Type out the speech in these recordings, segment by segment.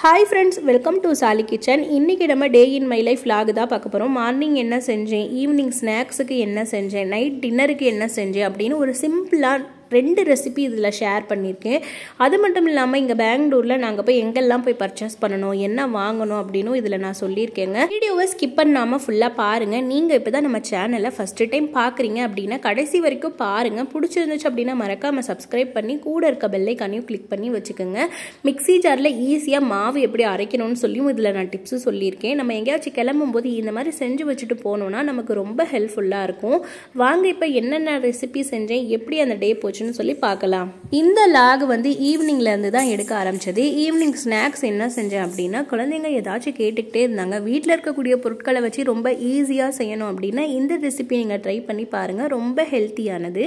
hi friends welcome to Sali kitchen இன்றைக்கி நம்ம day in my life log தான் பார்க்க போகிறோம் மார்னிங் என்ன செஞ்சேன் ஈவினிங் ஸ்நாக்ஸுக்கு என்ன செஞ்சேன் நைட் டின்னருக்கு என்ன செஞ்சேன் அப்படின்னு ஒரு சிம்பிளாக ரெண்டு ரெசிபி இதில் ஷேர் பண்ணியிருக்கேன் அது மட்டும் இல்லாமல் இங்கே பெங்களூரில் நாங்கள் போய் எங்கெல்லாம் போய் பர்ச்சேஸ் பண்ணணும் என்ன வாங்கணும் அப்படின்னு இதில் நான் சொல்லியிருக்கேங்க வீடியோவை ஸ்கிப் பண்ணாமல் ஃபுல்லாக பாருங்கள் நீங்கள் இப்போ தான் நம்ம சேனலை ஃபஸ்ட்டு டைம் பார்க்குறீங்க அப்படின்னா கடைசி வரைக்கும் பாருங்கள் பிடிச்சிருந்துச்சு அப்படின்னா மறக்காமல் சப்ஸ்கிரைப் பண்ணி கூட இருக்க கனியும் கிளிக் பண்ணி வச்சுக்கோங்க மிக்ஸி ஜாரில் ஈஸியாக மாவு எப்படி அரைக்கணும்னு சொல்லியும் இதில் நான் டிப்ஸும் சொல்லியிருக்கேன் நம்ம எங்கேயாச்சும் கிளம்பும் போது இந்த மாதிரி செஞ்சு வச்சுட்டு போனோம்னா நமக்கு ரொம்ப ஹெல்ப்ஃபுல்லாக இருக்கும் வாங்க இப்போ என்னென்ன ரெசிபி செஞ்சேன் எப்படி அந்த டே போச்சு போச்சுன்னு சொல்லி பார்க்கலாம் இந்த லாக் வந்து ஈவினிங்லேருந்து தான் எடுக்க ஆரம்பிச்சது ஈவினிங் ஸ்நாக்ஸ் என்ன செஞ்சேன் அப்படின்னா குழந்தைங்க ஏதாச்சும் கேட்டுக்கிட்டே இருந்தாங்க வீட்டில் இருக்கக்கூடிய பொருட்களை வச்சு ரொம்ப ஈஸியாக செய்யணும் அப்படின்னா இந்த ரெசிபி நீங்கள் ட்ரை பண்ணி பாருங்கள் ரொம்ப ஹெல்த்தியானது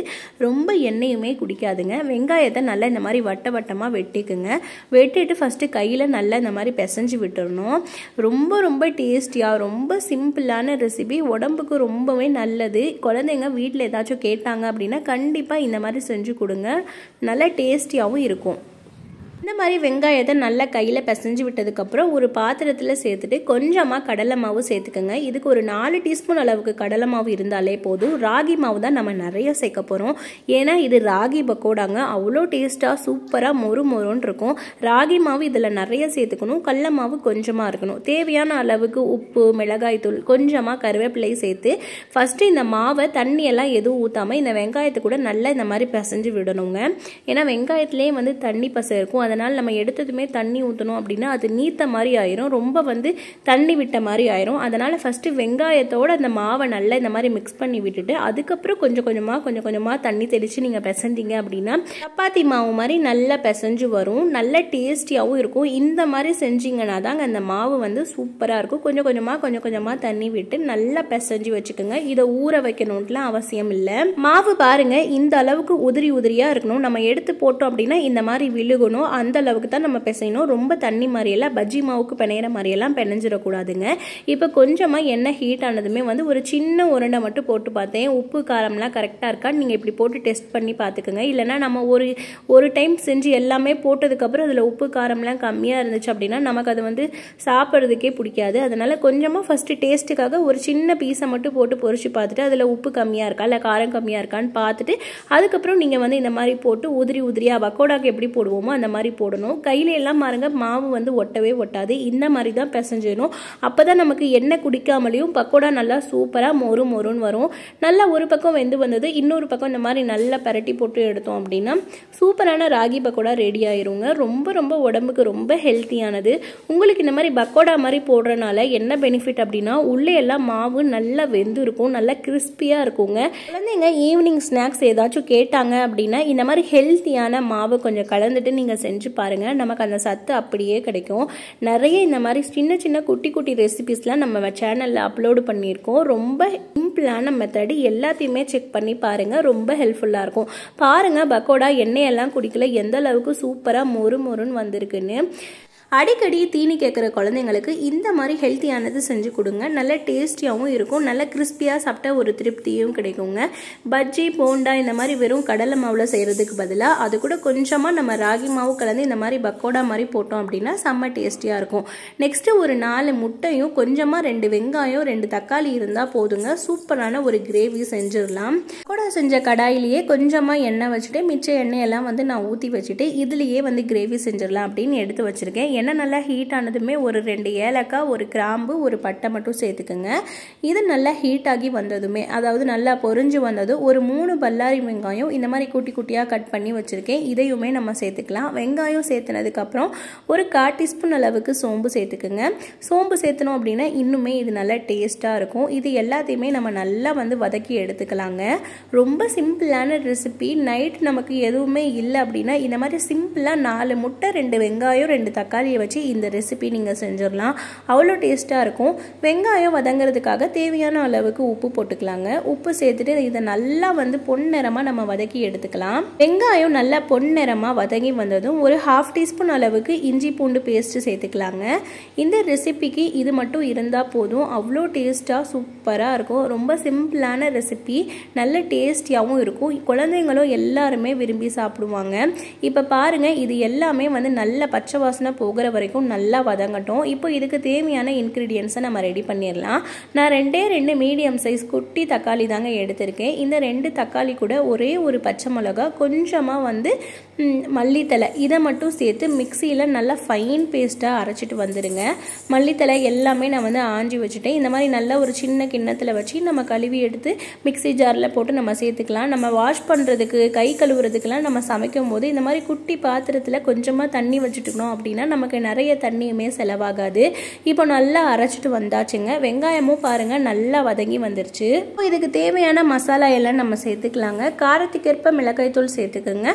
ரொம்ப எண்ணெயுமே குடிக்காதுங்க வெங்காயத்தை நல்லா இந்த மாதிரி வட்ட வட்டமாக வெட்டிக்குங்க வெட்டிட்டு ஃபஸ்ட்டு கையில் நல்லா இந்த மாதிரி பிசைஞ்சு விட்டுறணும் ரொம்ப ரொம்ப டேஸ்டியாக ரொம்ப சிம்பிளான ரெசிபி உடம்புக்கு ரொம்பவே நல்லது குழந்தைங்க வீட்டில் ஏதாச்சும் கேட்டாங்க அப்படின்னா கண்டிப்பாக இந்த மாதிரி செஞ்சு கொடுங்க நல்லா டேஸ்டியாகவும் இருக்கும் இந்த மாதிரி வெங்காயத்தை நல்லா கையில் பிசைஞ்சு விட்டதுக்கப்புறம் ஒரு பாத்திரத்தில் சேர்த்துட்டு கொஞ்சமாக கடலை மாவு சேர்த்துக்கோங்க இதுக்கு ஒரு நாலு டீஸ்பூன் அளவுக்கு கடலை மாவு இருந்தாலே போதும் ராகி மாவு தான் நம்ம நிறைய சேர்க்க போகிறோம் ஏன்னா இது ராகி பக்கோடாங்க அவ்வளோ டேஸ்ட்டாக சூப்பராக மொறு மொறுன்னு இருக்கும் ராகி மாவு இதில் நிறைய சேர்த்துக்கணும் கடல மாவு கொஞ்சமாக இருக்கணும் தேவையான அளவுக்கு உப்பு மிளகாய் தூள் கொஞ்சமாக கருவேப்பிலை சேர்த்து ஃபஸ்ட்டு இந்த மாவை தண்ணியெல்லாம் எதுவும் ஊற்றாமல் இந்த வெங்காயத்தை கூட நல்லா இந்த மாதிரி பிசைஞ்சு விடணுங்க ஏன்னா வெங்காயத்துலேயே வந்து தண்ணி பசை இருக்கும் அதை அதனால் நம்ம எடுத்ததுமே தண்ணி ஊற்றணும் அப்படின்னா அது நீத்த மாதிரி ஆயிரும் ரொம்ப வந்து தண்ணி விட்ட மாதிரி ஆயிரும் அதனால் ஃபஸ்ட்டு வெங்காயத்தோடு அந்த மாவை நல்லா இந்த மாதிரி மிக்ஸ் பண்ணி விட்டுட்டு அதுக்கப்புறம் கொஞ்சம் கொஞ்சமாக கொஞ்சம் கொஞ்சமாக தண்ணி தெளித்து நீங்கள் பிசைஞ்சிங்க அப்படின்னா சப்பாத்தி மாவு மாதிரி நல்லா பிசைஞ்சு வரும் நல்ல டேஸ்டியாகவும் இருக்கும் இந்த மாதிரி செஞ்சிங்கன்னா தாங்க அந்த மாவு வந்து சூப்பராக இருக்கும் கொஞ்சம் கொஞ்சமாக கொஞ்சம் கொஞ்சமாக தண்ணி விட்டு நல்லா பிசைஞ்சு வச்சுக்கோங்க இதை ஊற வைக்கணுன்ட்டுலாம் அவசியம் இல்லை மாவு பாருங்கள் இந்த அளவுக்கு உதிரி உதிரியாக இருக்கணும் நம்ம எடுத்து போட்டோம் அப்படின்னா இந்த மாதிரி விழுகணும் அந்த அளவுக்கு தான் நம்ம பிசையணும் ரொம்ப தண்ணி மாதிரியெல்லாம் பஜ்ஜி மாவுக்கு பிணையிற மாதிரியெல்லாம் பிணைஞ்சிடக்கூடாதுங்க இப்போ கொஞ்சமாக எண்ணெய் ஹீட் ஆனதுமே வந்து ஒரு சின்ன உருண்டை மட்டும் போட்டு பார்த்தேன் உப்பு காரம்லாம் கரெக்டாக இருக்கா நீங்கள் இப்படி போட்டு டெஸ்ட் பண்ணி பார்த்துக்குங்க இல்லைனா நம்ம ஒரு ஒரு டைம் செஞ்சு எல்லாமே போட்டதுக்கப்புறம் அதில் உப்பு காரம்லாம் கம்மியாக இருந்துச்சு அப்படின்னா நமக்கு அது வந்து சாப்பிட்றதுக்கே பிடிக்காது அதனால் கொஞ்சமாக ஃபஸ்ட்டு டேஸ்ட்டுக்காக ஒரு சின்ன பீஸை மட்டும் போட்டு பொறிச்சு பார்த்துட்டு அதில் உப்பு கம்மியாக இருக்கா இல்லை காரம் கம்மியாக இருக்கான்னு பார்த்துட்டு அதுக்கப்புறம் நீங்கள் வந்து இந்த மாதிரி போட்டு உதிரி உதிரியாக வக்கோடாக்கு எப்படி போடுவோமோ அந்த மாதிரி மாதிரி போடணும் கையில எல்லாம் மாறுங்க மாவு வந்து ஒட்டவே ஒட்டாது இந்த மாதிரி தான் பிசைஞ்சிடணும் அப்போ தான் நமக்கு எண்ணெய் குடிக்காமலேயும் பக்கோடா நல்லா சூப்பராக மொறு மொறுன்னு வரும் நல்லா ஒரு பக்கம் வெந்து வந்தது இன்னொரு பக்கம் இந்த மாதிரி நல்லா பரட்டி போட்டு எடுத்தோம் அப்படின்னா சூப்பரான ராகி பக்கோடா ரெடி ஆயிருங்க ரொம்ப ரொம்ப உடம்புக்கு ரொம்ப ஹெல்த்தியானது உங்களுக்கு இந்த மாதிரி பக்கோடா மாதிரி போடுறனால என்ன பெனிஃபிட் அப்படின்னா உள்ளே எல்லாம் மாவு நல்லா வெந்து இருக்கும் நல்லா கிறிஸ்பியாக இருக்குங்க குழந்தைங்க ஈவினிங் ஸ்நாக்ஸ் ஏதாச்சும் கேட்டாங்க அப்படின்னா இந்த மாதிரி ஹெல்த்தியான மாவு கொஞ்சம் கலந்துட்டு நீங்கள் செஞ்சு செஞ்சு பாருங்கள் நமக்கு அந்த சத்து அப்படியே கிடைக்கும் நிறைய இந்த மாதிரி சின்ன சின்ன குட்டி குட்டி ரெசிபிஸ்லாம் நம்ம சேனலில் அப்லோடு பண்ணியிருக்கோம் ரொம்ப சிம்பிளான மெத்தடு எல்லாத்தையுமே செக் பண்ணி பாருங்கள் ரொம்ப ஹெல்ப்ஃபுல்லாக இருக்கும் பாருங்கள் பக்கோடா எண்ணெயெல்லாம் குடிக்கல எந்த அளவுக்கு சூப்பராக மொறு மொறுன்னு வந்திருக்குன்னு அடிக்கடி தீனி கேட்குற குழந்தைங்களுக்கு இந்த மாதிரி ஹெல்த்தியானது செஞ்சு கொடுங்க நல்ல டேஸ்டியாகவும் இருக்கும் நல்ல கிறிஸ்பியாக சாப்பிட்டா ஒரு திருப்தியும் கிடைக்குங்க பஜ்ஜி போண்டா இந்த மாதிரி வெறும் கடலை மாவில் செய்கிறதுக்கு பதிலாக அது கூட கொஞ்சமாக நம்ம ராகி மாவு கலந்து இந்த மாதிரி பக்கோடா மாதிரி போட்டோம் அப்படின்னா செம்ம டேஸ்டியாக இருக்கும் நெக்ஸ்ட்டு ஒரு நாலு முட்டையும் கொஞ்சமாக ரெண்டு வெங்காயம் ரெண்டு தக்காளி இருந்தால் போதுங்க சூப்பரான ஒரு கிரேவி செஞ்சிடலாம் கூட செஞ்ச கடாயிலேயே கொஞ்சமாக எண்ணெய் வச்சுட்டு மிச்ச எண்ணெயெல்லாம் வந்து நான் ஊற்றி வச்சுட்டு இதுலேயே வந்து கிரேவி செஞ்சிடலாம் அப்படின்னு எடுத்து வச்சுருக்கேன் எண்ணெய் நல்லா ஹீட் ஆனதுமே ஒரு ரெண்டு ஏலக்காய் ஒரு கிராம்பு ஒரு பட்டை மட்டும் சேர்த்துக்குங்க இது நல்லா ஹீட் ஆகி வந்ததுமே அதாவது நல்லா பொறிஞ்சு வந்ததும் ஒரு மூணு பல்லாரி வெங்காயம் இந்த மாதிரி குட்டி குட்டியாக கட் பண்ணி வச்சுருக்கேன் இதையுமே நம்ம சேர்த்துக்கலாம் வெங்காயம் சேர்த்துனதுக்கப்புறம் ஒரு கா டீஸ்பூன் அளவுக்கு சோம்பு சேர்த்துக்குங்க சோம்பு சேர்த்தணும் அப்படின்னா இன்னுமே இது நல்லா டேஸ்ட்டாக இருக்கும் இது எல்லாத்தையுமே நம்ம நல்லா வந்து வதக்கி எடுத்துக்கலாங்க ரொம்ப சிம்பிளான ரெசிபி நைட் நமக்கு எதுவுமே இல்லை அப்படின்னா இந்த மாதிரி சிம்பிளாக நாலு முட்டை ரெண்டு வெங்காயம் ரெண்டு தக்காளி கலவையை வச்சு இந்த ரெசிபி நீங்கள் செஞ்சிடலாம் அவ்வளோ டேஸ்ட்டாக இருக்கும் வெங்காயம் வதங்கிறதுக்காக தேவையான அளவுக்கு உப்பு போட்டுக்கலாங்க உப்பு சேர்த்துட்டு இதை நல்லா வந்து பொன்னிறமாக நம்ம வதக்கி எடுத்துக்கலாம் வெங்காயம் நல்லா பொன்னிறமாக வதங்கி வந்ததும் ஒரு ஹாஃப் டீஸ்பூன் அளவுக்கு இஞ்சி பூண்டு பேஸ்ட்டு சேர்த்துக்கலாங்க இந்த ரெசிபிக்கு இது மட்டும் இருந்தால் போதும் அவ்வளோ டேஸ்ட்டாக சூப்பராக இருக்கும் ரொம்ப சிம்பிளான ரெசிபி நல்ல டேஸ்டியாகவும் இருக்கும் குழந்தைங்களும் எல்லாருமே விரும்பி சாப்பிடுவாங்க இப்போ பாருங்கள் இது எல்லாமே வந்து நல்ல பச்சை வாசனை போக முங்குற வரைக்கும் நல்லா வதங்கட்டும் இப்போ இதுக்கு தேவையான இன்க்ரீடியன்ஸை நம்ம ரெடி பண்ணிடலாம் நான் ரெண்டே ரெண்டு மீடியம் சைஸ் குட்டி தக்காளி தாங்க எடுத்திருக்கேன் இந்த ரெண்டு தக்காளி கூட ஒரே ஒரு பச்சை மிளகா கொஞ்சமாக வந்து மல்லித்தலை இதை மட்டும் சேர்த்து மிக்சியில் நல்லா ஃபைன் பேஸ்ட்டாக அரைச்சிட்டு வந்துடுங்க மல்லித்தலை எல்லாமே நான் வந்து ஆஞ்சி வச்சுட்டேன் இந்த மாதிரி நல்லா ஒரு சின்ன கிண்ணத்தில் வச்சு நம்ம கழுவி எடுத்து மிக்சி ஜாரில் போட்டு நம்ம சேர்த்துக்கலாம் நம்ம வாஷ் பண்ணுறதுக்கு கை கழுவுறதுக்கெல்லாம் நம்ம சமைக்கும் போது இந்த மாதிரி குட்டி பாத்திரத்தில் கொஞ்சமாக தண்ணி வச்சுட்டுக்கணும் அப்படின்னா நமக்கு நிறைய தண்ணியுமே செலவாகாது இப்போ நல்லா அரைச்சிட்டு வந்தாச்சுங்க வெங்காயமும் பாருங்கள் நல்லா வதங்கி வந்துருச்சு இப்போ இதுக்கு தேவையான மசாலா எல்லாம் நம்ம சேர்த்துக்கலாங்க காரத்துக்கேற்ப மிளகாய் தூள் சேர்த்துக்குங்க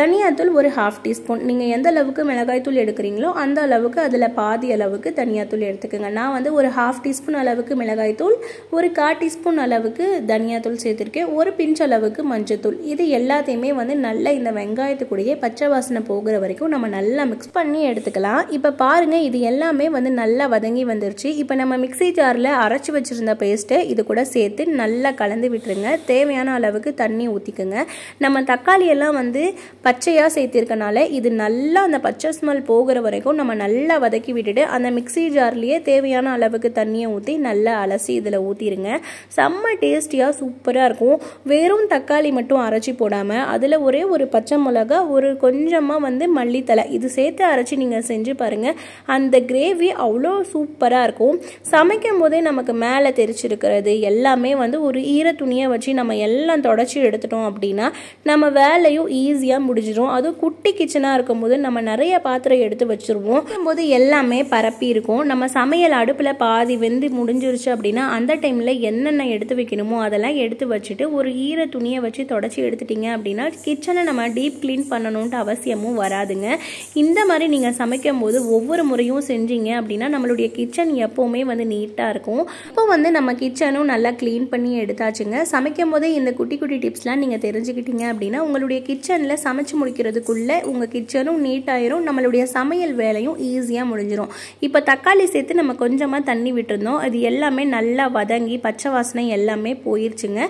தனியாக தனியாத்தூள் ஒரு ஹாஃப் டீஸ்பூன் நீங்கள் எந்த அளவுக்கு மிளகாய் தூள் எடுக்கிறீங்களோ அந்த அளவுக்கு அதில் பாதி அளவுக்கு தனியாத்தூள் எடுத்துக்கோங்க நான் வந்து ஒரு ஹாஃப் டீஸ்பூன் அளவுக்கு மிளகாய் தூள் ஒரு கால் டீஸ்பூன் அளவுக்கு தனியாத்தூள் சேர்த்துருக்கேன் ஒரு பிஞ்ச் அளவுக்கு மஞ்சத்தூள் இது எல்லாத்தையுமே வந்து நல்லா இந்த வெங்காயத்துக்குடியே பச்சை வாசனை போகிற வரைக்கும் நம்ம நல்லா மிக்ஸ் பண்ணி எடுத்துக்கலாம் இப்போ பாருங்கள் இது எல்லாமே வந்து நல்லா வதங்கி வந்துருச்சு இப்போ நம்ம மிக்சி ஜாரில் அரைச்சி வச்சுருந்த பேஸ்ட்டை இது கூட சேர்த்து நல்லா கலந்து விட்டுருங்க தேவையான அளவுக்கு தண்ணி ஊற்றிக்குங்க நம்ம தக்காளி எல்லாம் வந்து பச்சை உருண்டையாக சேர்த்திருக்கனால இது நல்லா அந்த பச்சை ஸ்மெல் போகிற வரைக்கும் நம்ம நல்லா வதக்கி விட்டுட்டு அந்த மிக்சி ஜார்லேயே தேவையான அளவுக்கு தண்ணியை ஊற்றி நல்லா அலசி இதில் ஊற்றிடுங்க செம்ம டேஸ்டியாக சூப்பராக இருக்கும் வெறும் தக்காளி மட்டும் அரைச்சி போடாமல் அதில் ஒரே ஒரு பச்சை மிளகா ஒரு கொஞ்சமாக வந்து மல்லித்தலை இது சேர்த்து அரைச்சி நீங்கள் செஞ்சு பாருங்கள் அந்த கிரேவி அவ்வளோ சூப்பராக இருக்கும் சமைக்கும் போதே நமக்கு மேலே தெரிச்சிருக்கிறது எல்லாமே வந்து ஒரு ஈர துணியை வச்சு நம்ம எல்லாம் தொடச்சி எடுத்துட்டோம் அப்படின்னா நம்ம வேலையும் ஈஸியாக முடிஞ்சிடும் இருக்கும் அதுவும் குட்டி கிச்சனாக இருக்கும் போது நம்ம நிறைய பாத்திரம் எடுத்து வச்சுருவோம் போது எல்லாமே பரப்பி இருக்கும் நம்ம சமையல் அடுப்பில் பாதி வெந்து முடிஞ்சிருச்சு அப்படின்னா அந்த டைமில் என்னென்ன எடுத்து வைக்கணுமோ அதெல்லாம் எடுத்து வச்சுட்டு ஒரு ஈர துணியை வச்சு தொடச்சி எடுத்துட்டிங்க அப்படின்னா கிச்சனை நம்ம டீப் க்ளீன் பண்ணணுன்ட்டு அவசியமும் வராதுங்க இந்த மாதிரி நீங்கள் சமைக்கும் போது ஒவ்வொரு முறையும் செஞ்சீங்க அப்படின்னா நம்மளுடைய கிச்சன் எப்போவுமே வந்து நீட்டாக இருக்கும் இப்போ வந்து நம்ம கிச்சனும் நல்லா க்ளீன் பண்ணி எடுத்தாச்சுங்க சமைக்கும் போதே இந்த குட்டி குட்டி டிப்ஸ்லாம் நீங்கள் தெரிஞ்சுக்கிட்டீங்க அப்படின்னா உங்களுடைய கிச்சனில் சமைச்சு முடி முடிக்கிறதுக்குள்ளே உங்கள் கிச்சனும் நீட்டாயிரும் நம்மளுடைய சமையல் வேலையும் ஈஸியாக முடிஞ்சிடும் இப்போ தக்காளி சேர்த்து நம்ம கொஞ்சமாக தண்ணி விட்டுருந்தோம் அது எல்லாமே நல்லா வதங்கி பச்சை வாசனை எல்லாமே போயிருச்சுங்க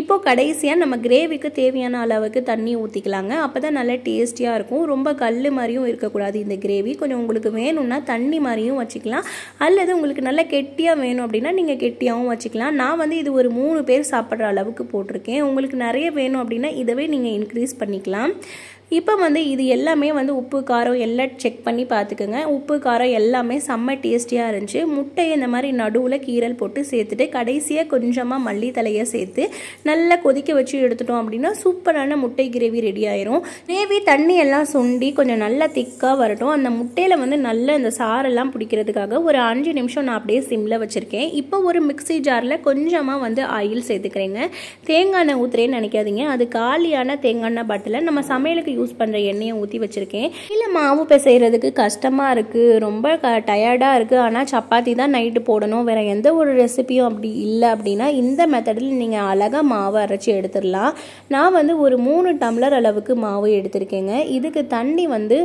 இப்போது கடைசியாக நம்ம கிரேவிக்கு தேவையான அளவுக்கு தண்ணி ஊற்றிக்கலாங்க அப்போ தான் நல்லா டேஸ்டியாக இருக்கும் ரொம்ப கல் மாதிரியும் இருக்கக்கூடாது இந்த கிரேவி கொஞ்சம் உங்களுக்கு வேணும்னா தண்ணி மாதிரியும் வச்சுக்கலாம் அல்லது உங்களுக்கு நல்லா கெட்டியாக வேணும் அப்படின்னா நீங்கள் கெட்டியாகவும் வச்சுக்கலாம் நான் வந்து இது ஒரு மூணு பேர் சாப்பிட்ற அளவுக்கு போட்டிருக்கேன் உங்களுக்கு நிறைய வேணும் அப்படின்னா இதவே நீங்கள் இன்க்ரீஸ் பண்ணிக்கலாம் இப்போ வந்து இது எல்லாமே வந்து உப்பு காரம் எல்லாம் செக் பண்ணி பார்த்துக்குங்க உப்பு காரம் எல்லாமே செம்ம டேஸ்டியாக இருந்துச்சு முட்டையை இந்த மாதிரி நடுவில் கீரல் போட்டு சேர்த்துட்டு கடைசியாக கொஞ்சமாக மல்லித்தலையை சேர்த்து நல்லா கொதிக்க வச்சு எடுத்துட்டோம் அப்படின்னா சூப்பரான முட்டை கிரேவி ரெடி ஆயிரும் கிரேவி தண்ணி எல்லாம் சுண்டி கொஞ்சம் நல்லா திக்காக வரட்டும் அந்த முட்டையில் வந்து நல்ல இந்த சாரெல்லாம் பிடிக்கிறதுக்காக ஒரு அஞ்சு நிமிஷம் நான் அப்படியே சிம்மில் வச்சுருக்கேன் இப்போ ஒரு மிக்சி ஜாரில் கொஞ்சமாக வந்து ஆயில் சேர்த்துக்கிறேங்க தேங்காய் எண்ணெய் ஊத்துறேன்னு நினைக்காதீங்க அது காலியான தேங்காய் எண்ணெய் பாட்டில் நம்ம சமையலுக்கு யூஸ் பண்ணுற எண்ணெயை ஊற்றி வச்சுருக்கேன் இல்லை மாவு பிசைகிறதுக்கு கஷ்டமாக இருக்குது ரொம்ப க டயர்டாக இருக்குது ஆனால் சப்பாத்தி தான் நைட்டு போடணும் வேறு எந்த ஒரு ரெசிபியும் அப்படி இல்லை அப்படின்னா இந்த மெத்தடில் நீங்கள் அழகாக மாவை அரைச்சி எடுத்துடலாம் நான் வந்து ஒரு மூணு டம்ளர் அளவுக்கு மாவு எடுத்திருக்கேங்க இதுக்கு தண்ணி வந்து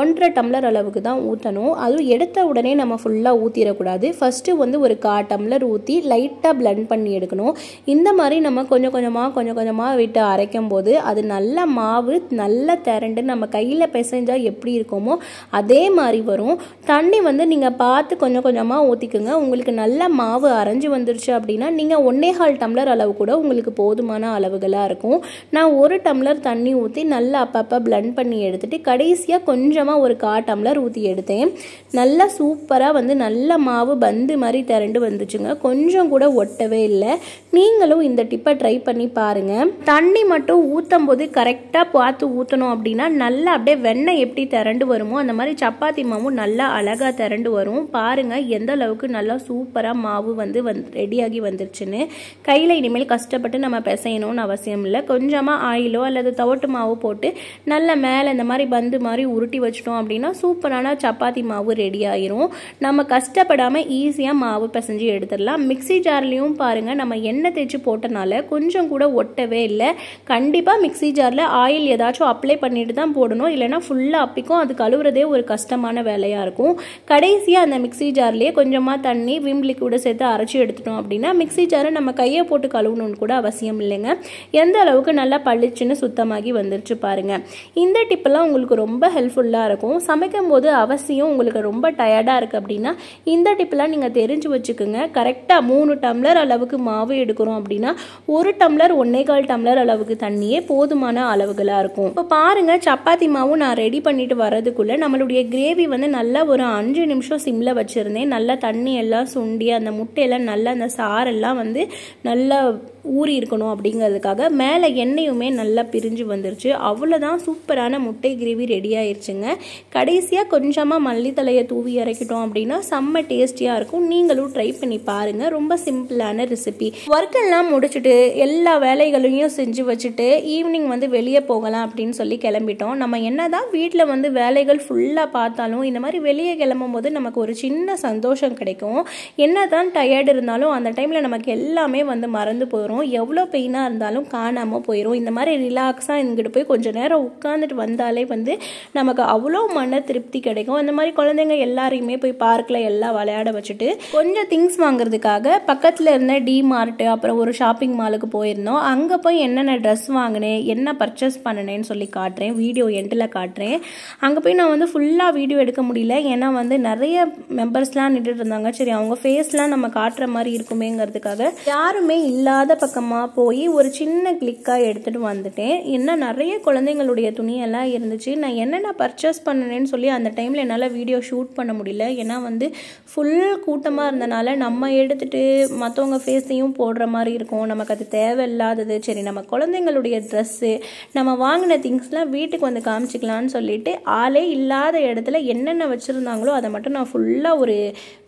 ஒன்றரை டம்ளர் அளவுக்கு தான் ஊற்றணும் அதுவும் எடுத்த உடனே நம்ம ஃபுல்லாக ஊற்றிடக்கூடாது ஃபஸ்ட்டு வந்து ஒரு கா டம்ளர் ஊற்றி லைட்டாக பிளண்ட் பண்ணி எடுக்கணும் இந்த மாதிரி நம்ம கொஞ்சம் கொஞ்சமாக கொஞ்சம் கொஞ்சமாக விட்டு அரைக்கும் போது அது நல்ல மாவு நல்ல நல்லா திரண்டு நம்ம கையில் பிசைஞ்சால் எப்படி இருக்கோமோ அதே மாதிரி வரும் தண்ணி வந்து நீங்கள் பார்த்து கொஞ்சம் கொஞ்சமாக ஊற்றிக்குங்க உங்களுக்கு நல்ல மாவு அரைஞ்சி வந்துருச்சு அப்படின்னா நீங்கள் ஒன்றே கால் டம்ளர் அளவு கூட உங்களுக்கு போதுமான அளவுகளாக இருக்கும் நான் ஒரு டம்ளர் தண்ணி ஊற்றி நல்லா அப்பப்போ பிளண்ட் பண்ணி எடுத்துகிட்டு கடைசியாக கொஞ்சமாக ஒரு கா டம்ளர் ஊற்றி எடுத்தேன் நல்லா சூப்பராக வந்து நல்ல மாவு பந்து மாதிரி திரண்டு வந்துச்சுங்க கொஞ்சம் கூட ஒட்டவே இல்லை நீங்களும் இந்த டிப்பை ட்ரை பண்ணி பாருங்கள் தண்ணி மட்டும் ஊற்றும் போது கரெக்டாக பார்த்து ஊற்றணும் பண்ணோம் அப்படின்னா நல்லா அப்படியே வெண்ணெய் எப்படி திரண்டு வருமோ அந்த மாதிரி சப்பாத்தி மாவும் நல்லா அழகாக திரண்டு வரும் பாருங்கள் எந்த அளவுக்கு நல்லா சூப்பராக மாவு வந்து வந் ரெடியாகி வந்துருச்சுன்னு கையில் இனிமேல் கஷ்டப்பட்டு நம்ம பிசையணும்னு அவசியம் இல்லை கொஞ்சமாக ஆயிலோ அல்லது தவட்டு மாவு போட்டு நல்லா மேலே இந்த மாதிரி பந்து மாதிரி உருட்டி வச்சிட்டோம் அப்படின்னா சூப்பரான சப்பாத்தி மாவு ரெடி ஆயிரும் நம்ம கஷ்டப்படாமல் ஈஸியாக மாவு பிசைஞ்சு எடுத்துடலாம் மிக்சி ஜார்லேயும் பாருங்கள் நம்ம எண்ணெய் தேய்ச்சி போட்டனால கொஞ்சம் கூட ஒட்டவே இல்லை கண்டிப்பாக மிக்சி ஜாரில் ஆயில் ஏதாச்சும் அப்ளை அப்ளை பண்ணிட்டு தான் போடணும் இல்லைனா ஃபுல்லாக அப்பிக்கும் அது கழுவுறதே ஒரு கஷ்டமான வேலையாக இருக்கும் கடைசியாக அந்த மிக்ஸி ஜார்லேயே கொஞ்சமாக தண்ணி விம் லிக்விட சேர்த்து அரைச்சி எடுத்துட்டோம் அப்படின்னா மிக்ஸி ஜாரை நம்ம கையை போட்டு கழுவணும்னு கூட அவசியம் இல்லைங்க எந்த அளவுக்கு நல்லா பளிச்சுன்னு சுத்தமாகி வந்துருச்சு பாருங்கள் இந்த டிப்பெல்லாம் உங்களுக்கு ரொம்ப ஹெல்ப்ஃபுல்லாக இருக்கும் சமைக்கும் போது அவசியம் உங்களுக்கு ரொம்ப டயர்டாக இருக்குது அப்படின்னா இந்த டிப்பெல்லாம் நீங்கள் தெரிஞ்சு வச்சுக்கோங்க கரெக்டாக மூணு டம்ளர் அளவுக்கு மாவு எடுக்கிறோம் அப்படின்னா ஒரு டம்ளர் ஒன்னே கால் டம்ளர் அளவுக்கு தண்ணியே போதுமான அளவுகளாக இருக்கும் இப்போ பாருங்கள் சப்பாத்தி மாவும் நான் ரெடி பண்ணிட்டு வரதுக்குள்ளே நம்மளுடைய கிரேவி வந்து நல்லா ஒரு அஞ்சு நிமிஷம் சிம்மில் வச்சுருந்தேன் நல்லா தண்ணி எல்லாம் சுண்டி அந்த முட்டையெல்லாம் நல்லா அந்த சாரெல்லாம் வந்து நல்லா ஊறி இருக்கணும் அப்படிங்கிறதுக்காக மேலே எண்ணெயுமே நல்லா பிரிஞ்சு வந்துருச்சு அவ்வளோதான் சூப்பரான முட்டை கிரேவி ரெடி ஆயிடுச்சுங்க கடைசியாக கொஞ்சமாக மல்லித்தலையை தூவி இறக்கிட்டோம் அப்படின்னா செம்ம டேஸ்டியாக இருக்கும் நீங்களும் ட்ரை பண்ணி பாருங்கள் ரொம்ப சிம்பிளான ரெசிபி ஒர்க்கெல்லாம் முடிச்சுட்டு எல்லா வேலைகளையும் செஞ்சு வச்சுட்டு ஈவினிங் வந்து வெளியே போகலாம் அப்படின்னு சொல்லி சொல்லி கிளம்பிட்டோம் நம்ம என்ன தான் வீட்டில் வந்து வேலைகள் ஃபுல்லாக பார்த்தாலும் இந்த மாதிரி வெளியே கிளம்பும் போது நமக்கு ஒரு சின்ன சந்தோஷம் கிடைக்கும் என்ன தான் டயர்டு இருந்தாலும் அந்த டைமில் நமக்கு எல்லாமே வந்து மறந்து போயிடும் எவ்வளோ பெயினாக இருந்தாலும் காணாமல் போயிடும் இந்த மாதிரி ரிலாக்ஸாக இங்கிட்டு போய் கொஞ்சம் நேரம் உட்காந்துட்டு வந்தாலே வந்து நமக்கு அவ்வளோ மன திருப்தி கிடைக்கும் அந்த மாதிரி குழந்தைங்க எல்லாரையுமே போய் பார்க்கில் எல்லாம் விளையாட வச்சுட்டு கொஞ்சம் திங்ஸ் வாங்குறதுக்காக பக்கத்தில் இருந்த டி மார்ட்டு அப்புறம் ஒரு ஷாப்பிங் மாலுக்கு போயிருந்தோம் அங்கே போய் என்னென்ன ட்ரெஸ் வாங்கினேன் என்ன பர்ச்சேஸ் பண்ணினேன்னு சொல்லி காட்டுறேன் வீடியோ எண்டில் காட்டுறேன் அங்கே போய் நான் வந்து ஃபுல்லாக வீடியோ எடுக்க முடியல ஏன்னா வந்து நிறைய மெம்பர்ஸ்லாம் நின்றுட்டு இருந்தாங்க சரி அவங்க ஃபேஸ்லாம் நம்ம காட்டுற மாதிரி இருக்குமேங்கிறதுக்காக யாருமே இல்லாத பக்கமாக போய் ஒரு சின்ன கிளிக்காக எடுத்துகிட்டு வந்துட்டேன் என்ன நிறைய குழந்தைங்களுடைய துணியெல்லாம் இருந்துச்சு நான் என்னென்ன பர்ச்சேஸ் பண்ணனேன்னு சொல்லி அந்த டைமில் என்னால் வீடியோ ஷூட் பண்ண முடியல ஏன்னா வந்து ஃபுல் கூட்டமாக இருந்தனால நம்ம எடுத்துகிட்டு மற்றவங்க ஃபேஸையும் போடுற மாதிரி இருக்கும் நமக்கு அது தேவையில்லாதது சரி நம்ம குழந்தைங்களுடைய ட்ரெஸ்ஸு நம்ம வாங்கின திங்ஸ் திங்ஸ்லாம் வீட்டுக்கு வந்து காமிச்சிக்கலான்னு சொல்லிட்டு ஆளே இல்லாத இடத்துல என்னென்ன வச்சுருந்தாங்களோ அதை மட்டும் நான் ஃபுல்லாக ஒரு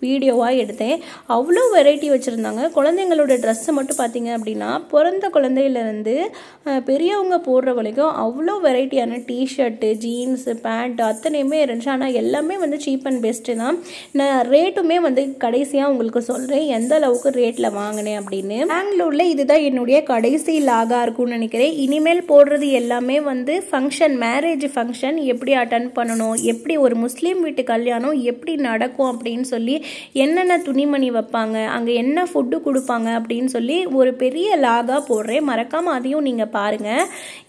வீடியோவாக எடுத்தேன் அவ்வளோ வெரைட்டி வச்சுருந்தாங்க குழந்தைங்களோட ட்ரெஸ்ஸு மட்டும் பார்த்திங்க அப்படின்னா பிறந்த குழந்தையிலேருந்து பெரியவங்க போடுற வரைக்கும் அவ்வளோ வெரைட்டியான டிஷர்ட்டு ஜீன்ஸு பேண்ட் அத்தனையுமே இருந்துச்சு ஆனால் எல்லாமே வந்து சீப் அண்ட் பெஸ்ட்டு தான் நான் ரேட்டுமே வந்து கடைசியாக உங்களுக்கு சொல்கிறேன் எந்த அளவுக்கு ரேட்டில் வாங்கினேன் அப்படின்னு பெங்களூரில் இதுதான் என்னுடைய கடைசி லாகாக இருக்கும்னு நினைக்கிறேன் இனிமேல் போடுறது எல்லாமே வந்து ஃபங்க்ஷன் மேரேஜ் ஃபங்க்ஷன் எப்படி அட்டன் பண்ணணும் எப்படி ஒரு முஸ்லீம் வீட்டு கல்யாணம் எப்படி நடக்கும் அப்படின்னு சொல்லி என்னென்ன துணிமணி வைப்பாங்க அங்கே என்ன ஃபுட்டு கொடுப்பாங்க அப்படின்னு சொல்லி ஒரு பெரிய லாகாக போடுறேன் மறக்காமல் அதையும் நீங்கள் பாருங்கள்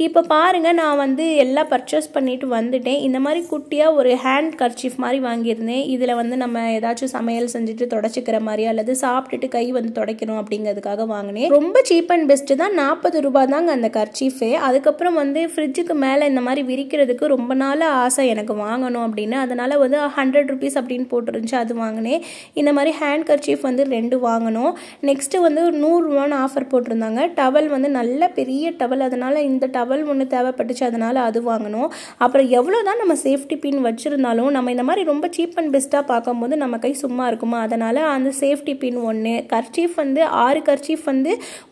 இப்போ பாருங்கள் நான் வந்து எல்லாம் பர்ச்சேஸ் பண்ணிவிட்டு வந்துட்டேன் இந்த மாதிரி குட்டியாக ஒரு ஹேண்ட் கர்ச்சீஃப் மாதிரி வாங்கியிருந்தேன் இதில் வந்து நம்ம ஏதாச்சும் சமையல் செஞ்சுட்டு தொடச்சிக்கிற மாதிரி அல்லது சாப்பிட்டுட்டு கை வந்து தொடக்கணும் அப்படிங்கிறதுக்காக வாங்கினேன் ரொம்ப சீப் அண்ட் பெஸ்ட்டு தான் நாற்பது ரூபா தாங்க அந்த கர்ச்சீஃபே அதுக்கப்புறம் வந்து ஃப்ரிட்ஜுக்கு மேலே இந்த மாதிரி விரிக்கிறதுக்கு ரொம்ப நாள் ஆசை எனக்கு வாங்கணும் அப்படின்னு அதனால் வந்து ஹண்ட்ரட் ருபீஸ் அப்படின்னு போட்டுருந்துச்சு அது வாங்கினேன் இந்த மாதிரி ஹேண்ட் கர்ச்சீஃப் வந்து ரெண்டு வாங்கினோம் நெக்ஸ்ட்டு வந்து நூறுரூவான்னு ஆஃபர் போட்டிருந்தாங்க டவல் வந்து நல்ல பெரிய டவல் அதனால் இந்த டவல் ஒன்று தேவைப்பட்டுச்சு அதனால் அது வாங்கினோம் அப்புறம் எவ்வளோ தான் நம்ம சேஃப்டி பின் வச்சுருந்தாலும் நம்ம இந்த மாதிரி ரொம்ப சீப் அண்ட் பெஸ்ட்டாக பார்க்கும்போது நம்ம கை சும்மா இருக்குமா அதனால் அந்த சேஃப்டி பின் ஒன்று கர்ச்சீஃப் வந்து ஆறு கர்ச்சீஃப் வந்து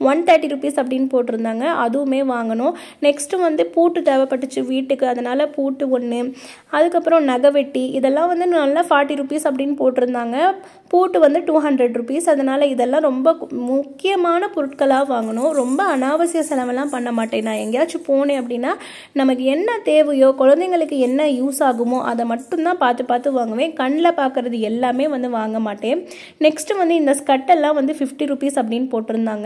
ஒன் தேர்ட்டி ருபீஸ் அப்படின்னு போட்டிருந்தாங்க அதுவுமே வாங்கணும் நெக்ஸ்ட்டு வந்து பூட்டு தேவை தேவைப்பட்டுச்சு வீட்டுக்கு அதனால் பூட்டு ஒன்று அதுக்கப்புறம் நகை வெட்டி இதெல்லாம் வந்து நல்லா ஃபார்ட்டி ருபீஸ் அப்படின்னு போட்டிருந்தாங்க பூட்டு வந்து டூ ஹண்ட்ரட் ருபீஸ் அதனால் இதெல்லாம் ரொம்ப முக்கியமான பொருட்களாக வாங்கணும் ரொம்ப அனாவசிய செலவெல்லாம் பண்ண மாட்டேன் நான் எங்கேயாச்சும் போனேன் அப்படின்னா நமக்கு என்ன தேவையோ குழந்தைங்களுக்கு என்ன யூஸ் ஆகுமோ அதை மட்டும்தான் பார்த்து பார்த்து வாங்குவேன் கண்ணில் பார்க்குறது எல்லாமே வந்து வாங்க மாட்டேன் நெக்ஸ்ட்டு வந்து இந்த ஸ்கட்டெல்லாம் வந்து ஃபிஃப்டி ருபீஸ் அப்படின்னு போட்டிருந்தாங்க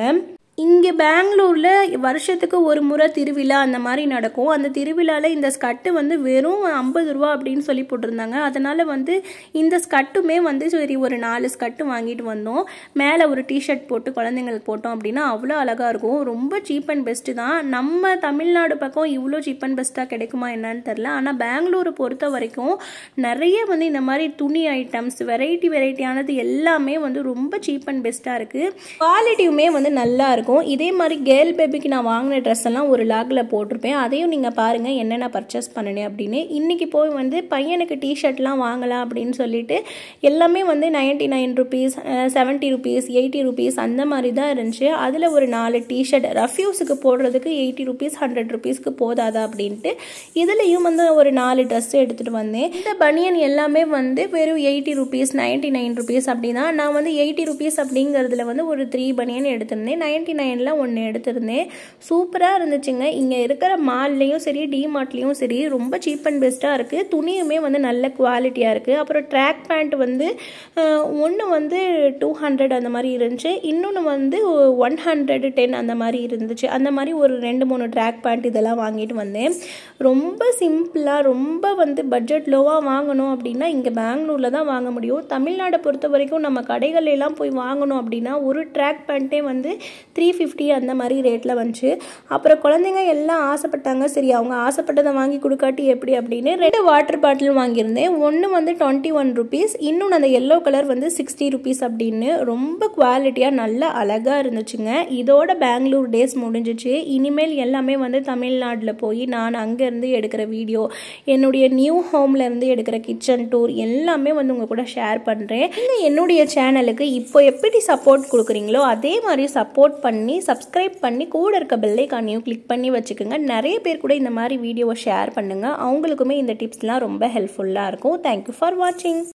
இங்கே பெங்களூரில் வருஷத்துக்கு ஒரு முறை திருவிழா அந்த மாதிரி நடக்கும் அந்த திருவிழாவில் இந்த ஸ்கட்டு வந்து வெறும் ஐம்பது ரூபா அப்படின்னு சொல்லி போட்டிருந்தாங்க அதனால் வந்து இந்த ஸ்கட்டுமே வந்து சரி ஒரு நாலு ஸ்கட்டு வாங்கிட்டு வந்தோம் மேலே ஒரு டிஷர்ட் போட்டு குழந்தைங்களுக்கு போட்டோம் அப்படின்னா அவ்வளோ அழகாக இருக்கும் ரொம்ப சீப் அண்ட் பெஸ்ட்டு தான் நம்ம தமிழ்நாடு பக்கம் இவ்வளோ சீப் அண்ட் பெஸ்ட்டாக கிடைக்குமா என்னன்னு தெரில ஆனால் பெங்களூரை பொறுத்த வரைக்கும் நிறைய வந்து இந்த மாதிரி துணி ஐட்டம்ஸ் வெரைட்டி வெரைட்டியானது எல்லாமே வந்து ரொம்ப சீப் அண்ட் பெஸ்ட்டாக இருக்குது குவாலிட்டியுமே வந்து நல்லா இருக்கும் இருக்கும் இதே மாதிரி கேர்ள் பேபிக்கு நான் வாங்கின ட்ரெஸ் எல்லாம் ஒரு லாகில் போட்டிருப்பேன் அதையும் நீங்கள் பாருங்கள் என்னென்ன பர்ச்சேஸ் பண்ணணும் அப்படின்னு இன்றைக்கி போய் வந்து பையனுக்கு டிஷர்ட்லாம் வாங்கலாம் அப்படின்னு சொல்லிட்டு எல்லாமே வந்து ninety nine rupees seventy rupees eighty rupees அந்த மாதிரி தான் இருந்துச்சு அதில் ஒரு நாலு டிஷர்ட் ரஃப்யூஸுக்கு போடுறதுக்கு எயிட்டி ருபீஸ் ஹண்ட்ரட் ருபீஸ்க்கு போதாதா அப்படின்ட்டு இதுலேயும் வந்து ஒரு நாலு ட்ரெஸ் எடுத்துகிட்டு வந்தேன் இந்த பனியன் எல்லாமே வந்து வெறும் eighty rupees ninety nine rupees அப்படின்னா நான் வந்து எயிட்டி ருபீஸ் அப்படிங்கிறதுல வந்து ஒரு த்ரீ பனியன் எடுத்திருந்தேன் நைன்ட்டி நைனில் ஒன்று எடுத்திருந்தேன் சூப்பராக இருந்துச்சுங்க இங்கே இருக்கிற மால்லையும் சரி டிமார்ட்லேயும் சரி ரொம்ப சீப் அண்ட் பெஸ்ட்டாக இருக்குது துணியுமே வந்து நல்ல குவாலிட்டியாக இருக்குது அப்புறம் ட்ராக் பேண்ட் வந்து ஒன்று வந்து டூ ஹண்ட்ரட் அந்த மாதிரி இருந்துச்சு இன்னொன்று வந்து ஒன் ஹண்ட்ரட் டென் அந்த மாதிரி இருந்துச்சு அந்த மாதிரி ஒரு ரெண்டு மூணு ட்ராக் பேண்ட் இதெல்லாம் வாங்கிட்டு வந்தேன் ரொம்ப சிம்பிளாக ரொம்ப வந்து பட்ஜெட் லோவாக வாங்கணும் அப்படின்னா இங்கே பெங்களூரில் தான் வாங்க முடியும் தமிழ்நாடை பொறுத்த வரைக்கும் நம்ம கடைகள் எல்லாம் போய் வாங்கணும் அப்படின்னா ஒரு ட்ராக் பேண்ட்டே வந்து த்ரீ த்ரீ ஃபிஃப்டி அந்த மாதிரி ரேட்டில் வந்துச்சு அப்புறம் குழந்தைங்க எல்லாம் ஆசைப்பட்டாங்க சரி அவங்க ஆசைப்பட்டதை வாங்கி கொடுக்காட்டி எப்படி அப்படின்னு ரெண்டு வாட்டர் பாட்டிலும் வாங்கியிருந்தேன் ஒன்று வந்து டுவெண்ட்டி ஒன் ருபீஸ் இன்னொன்று அந்த எல்லோ கலர் வந்து சிக்ஸ்டி ருபீஸ் அப்படின்னு ரொம்ப குவாலிட்டியாக நல்லா அழகாக இருந்துச்சுங்க இதோட பெங்களூர் டேஸ் முடிஞ்சிச்சு இனிமேல் எல்லாமே வந்து தமிழ்நாட்டில் போய் நான் அங்கேருந்து எடுக்கிற வீடியோ என்னுடைய நியூ ஹோம்லேருந்து எடுக்கிற கிச்சன் டூர் எல்லாமே வந்து உங்கள் கூட ஷேர் பண்ணுறேன் என்னுடைய சேனலுக்கு இப்போ எப்படி சப்போர்ட் கொடுக்குறீங்களோ அதே மாதிரி சப்போர்ட் பண்ணி சப்ஸ்கிரைப் பண்ணி கூட இருக்க பெல்லைக்கானையும் கிளிக் பண்ணி வச்சுக்கோங்க நிறைய பேர் கூட இந்த மாதிரி வீடியோவை ஷேர் பண்ணுங்கள் அவங்களுக்குமே இந்த டிப்ஸ்லாம் ரொம்ப ஹெல்ப்ஃபுல்லாக இருக்கும் தேங்க்யூ ஃபார் வாட்சிங்